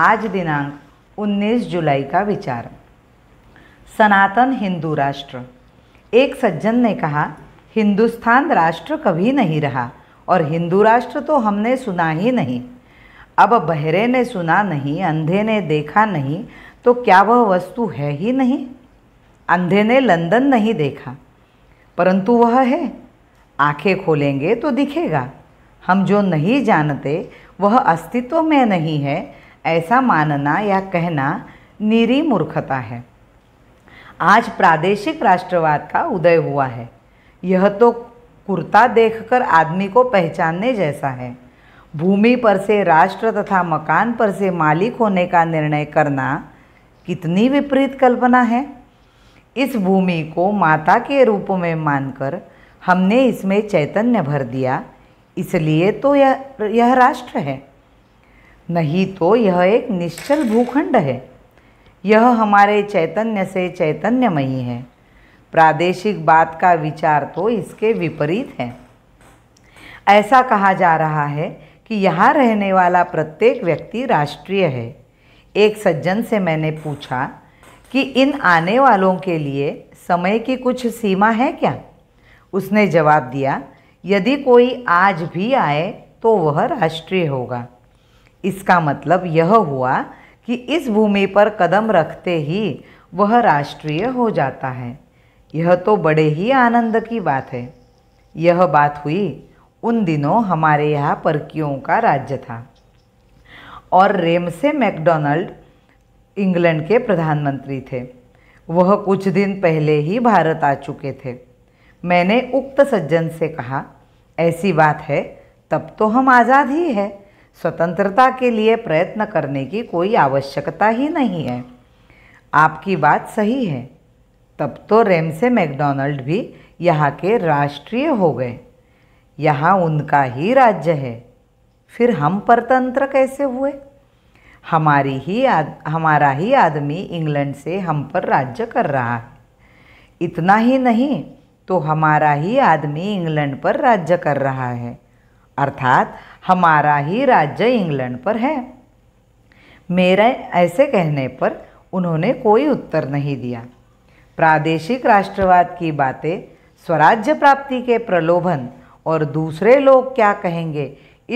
आज दिनांक 19 जुलाई का विचार सनातन हिंदू राष्ट्र एक सज्जन ने कहा हिंदुस्तान राष्ट्र कभी नहीं रहा और हिंदू राष्ट्र तो हमने सुना ही नहीं अब बहरे ने सुना नहीं अंधे ने देखा नहीं तो क्या वह वस्तु है ही नहीं अंधे ने लंदन नहीं देखा परंतु वह है आंखें खोलेंगे तो दिखेगा हम जो नहीं जानते वह अस्तित्व में नहीं है ऐसा मानना या कहना निरी मूर्खता है आज प्रादेशिक राष्ट्रवाद का उदय हुआ है यह तो कुर्ता देखकर आदमी को पहचानने जैसा है भूमि पर से राष्ट्र तथा मकान पर से मालिक होने का निर्णय करना कितनी विपरीत कल्पना है इस भूमि को माता के रूप में मानकर हमने इसमें चैतन्य भर दिया इसलिए तो यह यह राष्ट्र है नहीं तो यह एक निश्चल भूखंड है यह हमारे चैतन्य से चैतन्यमयी है प्रादेशिक बात का विचार तो इसके विपरीत है ऐसा कहा जा रहा है कि यहाँ रहने वाला प्रत्येक व्यक्ति राष्ट्रीय है एक सज्जन से मैंने पूछा कि इन आने वालों के लिए समय की कुछ सीमा है क्या उसने जवाब दिया यदि कोई आज भी आए तो वह राष्ट्रीय होगा इसका मतलब यह हुआ कि इस भूमि पर कदम रखते ही वह राष्ट्रीय हो जाता है यह तो बड़े ही आनंद की बात है यह बात हुई उन दिनों हमारे यहाँ परकियों का राज्य था और रेमसे मैकडोनल्ड इंग्लैंड के प्रधानमंत्री थे वह कुछ दिन पहले ही भारत आ चुके थे मैंने उक्त सज्जन से कहा ऐसी बात है तब तो हम आज़ाद ही है स्वतंत्रता के लिए प्रयत्न करने की कोई आवश्यकता ही नहीं है आपकी बात सही है तब तो रेमसे मैकडोनल्ड भी यहाँ के राष्ट्रीय हो गए यहाँ उनका ही राज्य है फिर हम परतंत्र कैसे हुए हमारी ही आद, हमारा ही आदमी इंग्लैंड से हम पर राज्य कर रहा है इतना ही नहीं तो हमारा ही आदमी इंग्लैंड पर राज्य कर रहा है अर्थात हमारा ही राज्य इंग्लैंड पर है मेरे ऐसे कहने पर उन्होंने कोई उत्तर नहीं दिया प्रादेशिक राष्ट्रवाद की बातें स्वराज्य प्राप्ति के प्रलोभन और दूसरे लोग क्या कहेंगे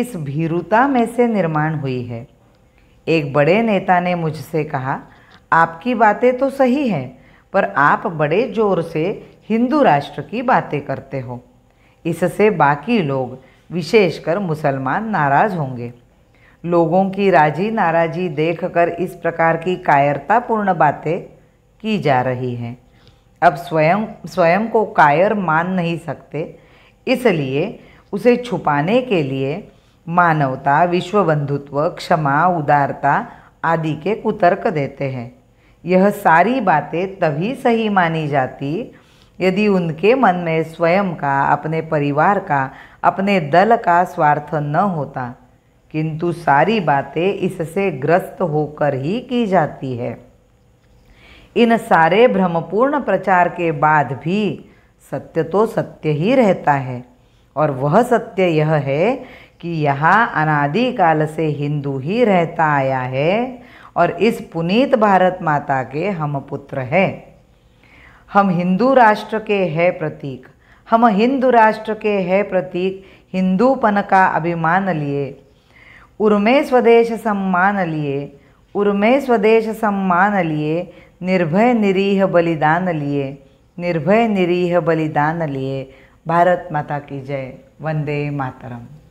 इस भीरुता में से निर्माण हुई है एक बड़े नेता ने मुझसे कहा आपकी बातें तो सही हैं पर आप बड़े जोर से हिंदू राष्ट्र की बातें करते हो इससे बाकी लोग विशेषकर मुसलमान नाराज होंगे लोगों की राजी नाराजी देखकर इस प्रकार की कायरतापूर्ण बातें की जा रही हैं अब स्वयं स्वयं को कायर मान नहीं सकते इसलिए उसे छुपाने के लिए मानवता विश्व बंधुत्व क्षमा उदारता आदि के कुतर्क देते हैं यह सारी बातें तभी सही मानी जाती यदि उनके मन में स्वयं का अपने परिवार का अपने दल का स्वार्थ न होता किंतु सारी बातें इससे ग्रस्त होकर ही की जाती है इन सारे भ्रमपूर्ण प्रचार के बाद भी सत्य तो सत्य ही रहता है और वह सत्य यह है कि यहाँ अनादिकाल से हिंदू ही रहता आया है और इस पुनीत भारत माता के हम पुत्र हैं हम हिंदू राष्ट्र के हैं प्रतीक हम हिंदू राष्ट्र के है प्रतीक हिंदूपन का अभिमान लिए उर्मे स्वदेश सम्मान लिए उर्मे स्वदेश सम्मान लिए निर्भय निरीह बलिदान लिए निर्भय निरीह बलिदान लिए भारत माता की जय वंदे मातरम